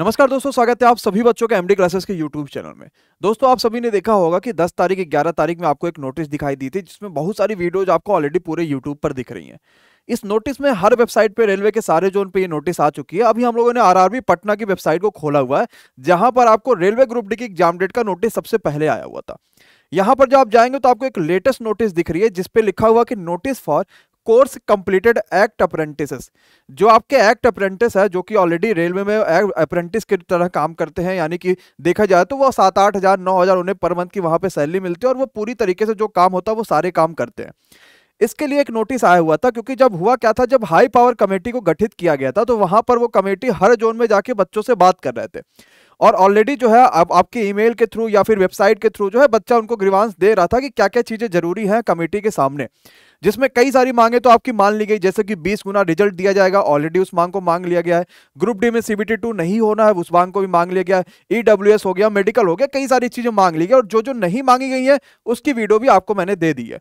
नमस्कार दोस्तों स्वागत है आप सभी बच्चों के एमडी क्लासेस के यूट्यूब चैनल में दोस्तों आप सभी ने देखा होगा कि 10 तारीख 11 तारीख में आपको एक नोटिस दिखाई दी थी जिसमें बहुत सारी वीडियोज आपको ऑलरेडी पूरे यूट्यूब पर दिख रही हैं इस नोटिस में हर वेबसाइट पे रेलवे के सारे जोन पे ये नोटिस आ चुकी है अभी हम लोगों ने आरआरबी पटना की वेबसाइट को खोला हुआ है जहां पर आपको रेलवे ग्रुप डी की एग्जाम डेट का नोटिस सबसे पहले आया हुआ था यहाँ पर जब आप जाएंगे तो आपको एक लेटेस्ट नोटिस दिख रही है जिसपे लिखा हुआ कि notice for course completed act apprentice जो आपके एक्ट अप्रेंटिस है जो कि ऑलरेडी रेलवे में अप्रेंटिस की तरह काम करते हैं यानी कि देखा जाए तो वो सात आठ हज़ार नौ हज़ार उन्हें पर मंथ की वहां पे सैलरी मिलती है और वो पूरी तरीके से जो काम होता है वो सारे काम करते हैं इसके लिए एक नोटिस आया हुआ था क्योंकि जब हुआ क्या था जब हाई पावर कमेटी को गठित किया गया था तो वहां पर वो कमेटी हर जोन में जाके बच्चों से बात कर रहे थे और ऑलरेडी जो है अब आपके ईमेल के थ्रू या फिर वेबसाइट के थ्रू जो है बच्चा उनको ग्रीवांस दे रहा था कि क्या क्या चीज़ें जरूरी हैं कमेटी के सामने जिसमें कई सारी मांगे तो आपकी मान ली गई जैसे कि 20 गुना रिजल्ट दिया जाएगा ऑलरेडी उस मांग को मांग लिया गया है ग्रुप डी में सीबीटी टू नहीं होना है उस मांग को भी मांग लिया गया है ईडब्ल्यू e हो गया मेडिकल हो गया कई सारी चीज़ें मांग ली गई और जो जो नहीं मांगी गई है उसकी वीडियो भी आपको मैंने दे दी है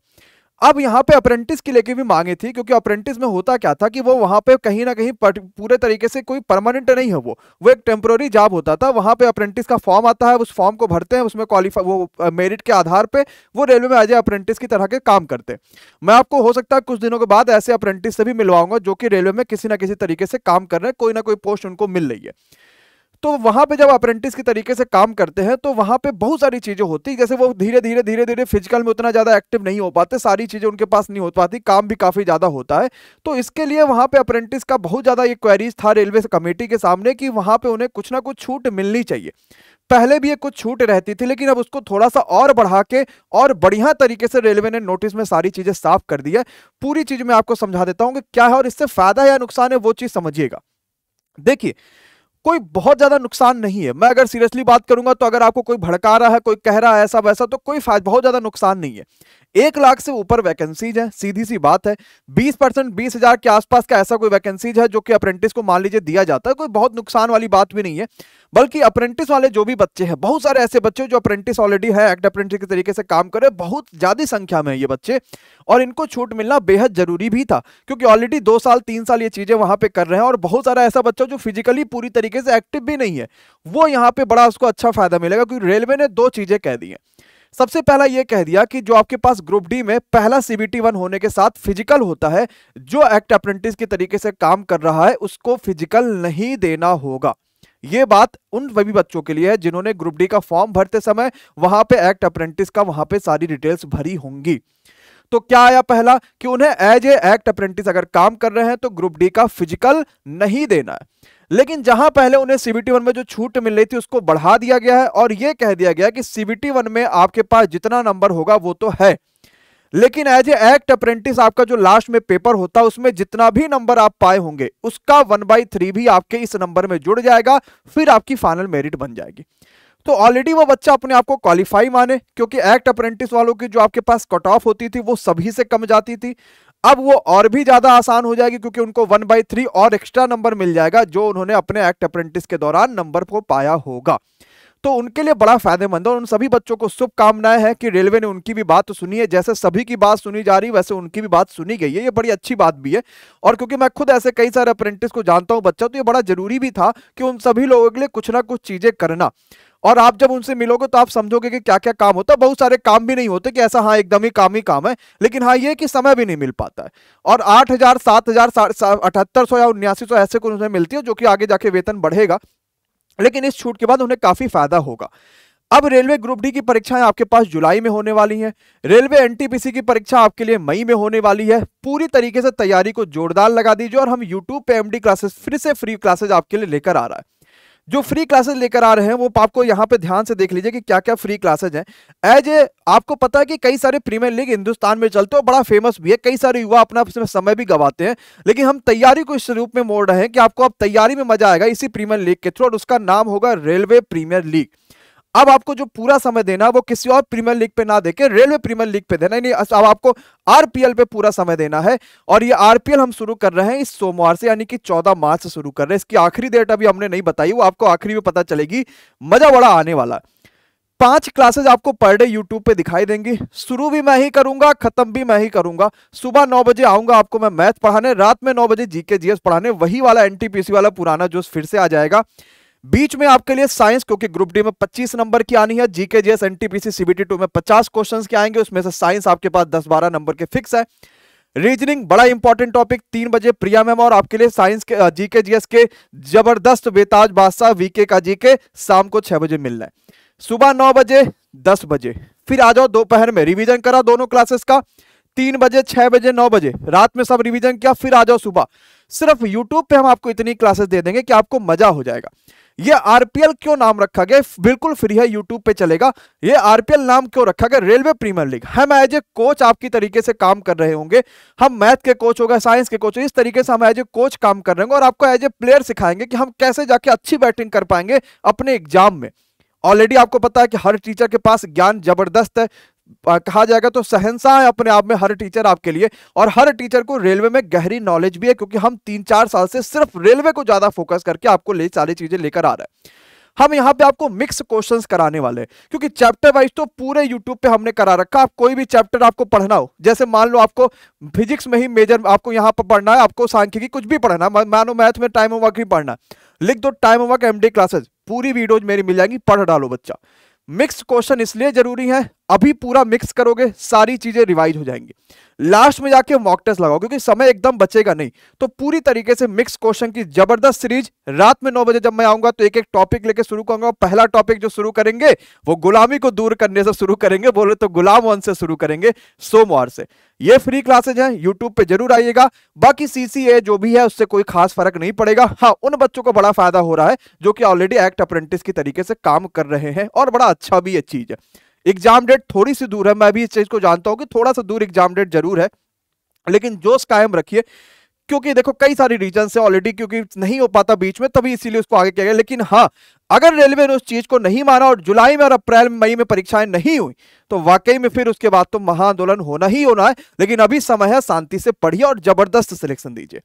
अब यहाँ पे अप्रेंटिस की लेके भी मांगे थी क्योंकि अप्रेंटिस में होता क्या था कि वो वहाँ पे कहीं ना कहीं पूरे तरीके से कोई परमानेंट नहीं है वो वो एक टेम्प्रोरी जॉब होता था वहाँ पे अप्रेंटिस का फॉर्म आता है उस फॉर्म को भरते हैं उसमें क्वालिफाई वो मेरिट के आधार पर वो रेलवे में एज ए अप्रेंटिस की तरह के काम करते मैं आपको हो सकता है कुछ दिनों के बाद ऐसे अप्रेंटिस से भी मिलवाऊंगा जो कि रेलवे में किसी ना किसी तरीके से काम कर रहे हैं कोई ना कोई पोस्ट उनको मिल रही है तो वहां पे जब अप्रेंटिस के तरीके से काम करते हैं तो वहां पे बहुत सारी चीजें होती जैसे वो धीरे धीरे धीरे धीरे फिजिकल में उतना ज्यादा एक्टिव नहीं हो पाते सारी चीजें उनके पास नहीं हो पाती काम भी काफी ज्यादा होता है तो इसके लिए वहां पे अप्रेंटिस का बहुत ज्यादा ये क्वेरीज था रेलवे कमेटी के सामने कि वहां पे उन्हें कुछ ना कुछ छूट मिलनी चाहिए पहले भी ये कुछ छूट रहती थी लेकिन अब उसको थोड़ा सा और बढ़ा के और बढ़िया तरीके से रेलवे ने नोटिस में सारी चीजें साफ कर दी है पूरी चीज मैं आपको समझा देता हूं कि क्या है और इससे फायदा या नुकसान है वो चीज समझिएगा देखिए कोई बहुत ज्यादा नुकसान नहीं है मैं अगर सीरियसली बात करूंगा तो अगर आपको कोई भड़का रहा है कोई कह रहा है ऐसा वैसा तो कोई बहुत ज्यादा नुकसान नहीं है एक लाख से ऊपर वैकेंसीज है सीधी सी बात है बीस परसेंट बीस हजार के आसपास का ऐसा कोई वैकेंसीज है जो कि अप्रेंटिस को मान लीजिए दिया जाता है कोई बहुत नुकसान वाली बात भी नहीं है बल्कि अप्रेंटिस वाले जो भी बच्चे हैं बहुत सारे ऐसे बच्चे जो अप्रेंटिस ऑलरेडी है एक्ट अप्रेंटिस के तरीके से काम करे बहुत ज्यादा संख्या में ये बच्चे और इनको छूट मिलना बेहद जरूरी भी था क्योंकि ऑलरेडी दो साल तीन साल ये चीजें वहां पर कर रहे हैं और बहुत सारा ऐसा बच्चा जो फिजिकली पूरी तरीके से एक्टिव भी नहीं है वो यहाँ पे बड़ा उसको अच्छा फायदा मिलेगा क्योंकि रेलवे ने दो चीजें कह दी है सबसे पहला यह कह दिया कि जो आपके पास ग्रुप डी में पहला सीबीटी वन होने के साथ फिजिकल होता है जो एक्ट अप्रेंटिस के तरीके से काम कर रहा है उसको फिजिकल नहीं देना होगा ये बात उन सभी बच्चों के लिए है जिन्होंने ग्रुप डी का फॉर्म भरते समय वहां पे एक्ट अप्रेंटिस का वहां पे सारी डिटेल्स भरी होंगी तो क्या आया पहला कि उन्हें एज ए एक्ट अप्रेंटिस अगर काम कर रहे हैं तो ग्रुप डी का फिजिकल नहीं देना है लेकिन जहां पहले उन्हें सीबीटी वन में जो छूट मिल रही थी उसको बढ़ा दिया गया है और यह कह दिया गया कि सीबीटी वन में आपके पास जितना नंबर होगा वो तो है लेकिन एज ए एक्ट अप्रेंटिस आपका जो लास्ट में पेपर होता है उसमें जितना भी नंबर आप पाए होंगे उसका वन बाई थ्री भी आपके इस नंबर में जुड़ जाएगा फिर आपकी फाइनल मेरिट बन जाएगी तो ऑलरेडी वो बच्चा अपने आप को क्वालिफाई माने क्योंकि एक्ट अप्रेंटिस वालों की जो आपके पास कट ऑफ होती थी वो सभी से कम जाती थी अब वो और भी ज्यादा आसान हो जाएगी क्योंकि उनको वन बाई थ्री और एक्स्ट्रा नंबर मिल जाएगा जो उन्होंने अपने एक्ट अप्रेंटिस के दौरान नंबर को पाया होगा तो उनके लिए बड़ा फायदेमंद है उन सभी बच्चों को शुभकामनाएं हैं कि रेलवे ने उनकी भी बात सुनी है जैसे सभी की बात सुनी जा रही वैसे उनकी भी बात सुनी गई है ये बड़ी अच्छी बात भी है और क्योंकि मैं खुद ऐसे कई सारे अप्रेंटिस को जानता हूँ बच्चा तो ये बड़ा जरूरी भी था कि उन सभी लोगों के लिए कुछ ना कुछ चीजें करना और आप जब उनसे मिलोगे तो आप समझोगे कि क्या क्या काम होता है बहुत सारे काम भी नहीं होते कि ऐसा हाँ एकदम ही काम ही काम है लेकिन हाँ ये कि समय भी नहीं मिल पाता है और आठ हजार सात हजार अठहत्तर सौ या उन्यासी सौ ऐसे कुछ उन्हें मिलती है जो कि आगे जाके वेतन बढ़ेगा लेकिन इस छूट के बाद उन्हें काफी फायदा होगा अब रेलवे ग्रुप डी की परीक्षाएं आपके पास जुलाई में होने वाली हैं रेलवे एनटीपीसी की परीक्षा आपके लिए मई में होने वाली है पूरी तरीके से तैयारी को जोरदार लगा दीजिए और हम यूट्यूब पे एमडी क्लासेस फिर से फ्री क्लासेस आपके लिए लेकर आ रहा है जो फ्री क्लासेस लेकर आ रहे हैं वो आपको यहाँ पे ध्यान से देख लीजिए कि क्या क्या फ्री क्लासेज हैं एज ए आपको पता है कि कई सारे प्रीमियर लीग हिंदुस्तान में चलते हैं बड़ा फेमस भी है कई सारे युवा अपना इसमें समय भी गवाते हैं लेकिन हम तैयारी को इस रूप में मोड़ रहे हैं कि आपको अब तैयारी में मजा आएगा इसी प्रीमियर लीग के थ्रू और उसका नाम होगा रेलवे प्रीमियर लीग अब आपको जो पूरा समय देना है वो किसी और प्रीमियर लीग पे ना देके रेलवे प्रीमियर लीग पे देना है अब आपको आरपीएल पे पूरा समय देना है और ये आरपीएल हम शुरू कर रहे हैं इस सोमवार से यानी कि 14 मार्च से शुरू कर रहे हैं इसकी आखिरी डेट अभी हमने नहीं बताई वो आपको आखिरी में पता चलेगी मजा बड़ा आने वाला पांच क्लासेज आपको पर डे यूट्यूब पे दिखाई देंगी शुरू भी मैं ही करूंगा खत्म भी मैं ही करूंगा सुबह नौ बजे आऊंगा आपको मैं मैथ पढ़ाने रात में नौ बजे जीके जीएस पढ़ाने वही वाला एनटीपीसी वाला पुराना जो फिर से आ जाएगा बीच में आपके लिए साइंस क्योंकि ग्रुप डी में 25 नंबर की आनी है GK GS NTPC CBT two में 50 क्वेश्चंस के आएंगे उसमें से साइंस आपके पास 10-12 नंबर के फिक्स है रीजनिंग बड़ा इंपॉर्टेंट टॉपिक तीन बजे प्रिया मैम और आपके लिए साइंस के जीके जीएस के जबरदस्त बेताज बादशाह वीके का जीके शाम को छह बजे मिलना है सुबह नौ बजे दस बजे फिर आ जाओ दोपहर में रिविजन करा दोनों क्लासेस का तीन बजे छह बजे नौ बजे रात में सब रिविजन किया फिर आ जाओ सुबह सिर्फ यूट्यूब पे हम आपको इतनी क्लासेस दे देंगे कि आपको मजा हो जाएगा ये आरपीएल क्यों नाम रखा गया बिल्कुल फ्री है यूट्यूब पे चलेगा ये आरपीएल नाम क्यों रखा गया रेलवे प्रीमियर लीग हम एज ए कोच आपकी तरीके से काम कर रहे होंगे हम मैथ के कोच होगा साइंस के कोच इस तरीके से हम एज ए कोच काम कर रहे होंगे और आपको एज ए प्लेयर सिखाएंगे कि हम कैसे जाके अच्छी बैटिंग कर पाएंगे अपने एग्जाम में ऑलरेडी आपको पता है कि हर टीचर के पास ज्ञान जबरदस्त है कहा जाएगा तो सहनशाह है अपने आप में हर टीचर आपके लिए और हर टीचर को रेलवे में गहरी नॉलेज भी है क्योंकि हम तीन चार साल से सिर्फ रेलवे को ज्यादा फोकस करके आपको ले सारी चीजें लेकर आ रहे हैं हम यहां पे आपको मिक्स क्वेश्चंस कराने वाले हैं क्योंकि चैप्टर वाइज तो पूरे यूट्यूब पे हमने करा रखा आप कोई भी चैप्टर आपको पढ़ना हो जैसे मान लो आपको फिजिक्स में ही मेजर आपको यहां पर पढ़ना है आपको सांख्यिकी कुछ भी पढ़ना है मानो मैथ में टाइम वर्क ही पढ़ना लिख दो टाइम वर्क एम क्लासेज पूरी वीडियोज मेरी मिल जाएंगी पढ़ डालो बच्चा मिक्स क्वेश्चन इसलिए जरूरी है अभी पूरा मिक्स करोगे सारी चीजें रिवाइज हो जाएंगी लास्ट में जाके मॉक टेस्ट लगाओ क्योंकि समय एकदम बचेगा नहीं तो पूरी तरीके से मिक्स क्वेश्चन की जबरदस्त सीरीज रात में नौ बजे जब मैं आऊंगा तो एक एक टॉपिक लेके शुरू करूंगा पहला टॉपिक जो शुरू करेंगे वो गुलामी को दूर करने से शुरू करेंगे बोले तो गुलाम वन से शुरू करेंगे सोमवार से ये फ्री क्लासेज हैं यूट्यूब पे जरूर आइएगा बाकी सीसीए जो भी है उससे कोई खास फर्क नहीं पड़ेगा हाँ उन बच्चों को बड़ा फायदा हो रहा है जो कि ऑलरेडी एक्ट अप्रेंटिस की तरीके से काम कर रहे हैं और बड़ा अच्छा भी ये चीज है एग्जाम डेट थोड़ी सी दूर है मैं भी इस चीज को जानता हूं कि थोड़ा सा दूर एग्जाम डेट जरूर है लेकिन जोश कायम रखिए क्योंकि देखो कई सारी रीजन है ऑलरेडी क्योंकि नहीं हो पाता बीच में तभी इसीलिए उसको आगे किया गया लेकिन हाँ अगर रेलवे ने उस चीज को नहीं माना और जुलाई में और अप्रैल मई में परीक्षाएं नहीं हुई तो वाकई में फिर उसके बाद तो महाआंदोलन होना ही होना है लेकिन अभी समय है शांति से पढ़िए और जबरदस्त सिलेक्शन दीजिए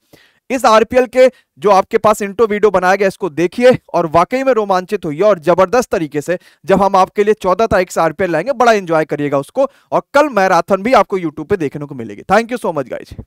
इस आरपीएल के जो आपके पास इंटो वीडियो बनाया गया इसको देखिए और वाकई में रोमांचित हुई और जबरदस्त तरीके से जब हम आपके लिए चौदह तारीख से आरपीएल लाएंगे बड़ा एंजॉय करिएगा उसको और कल मैराथन भी आपको यूट्यूब पे देखने को मिलेगी thank you so much guys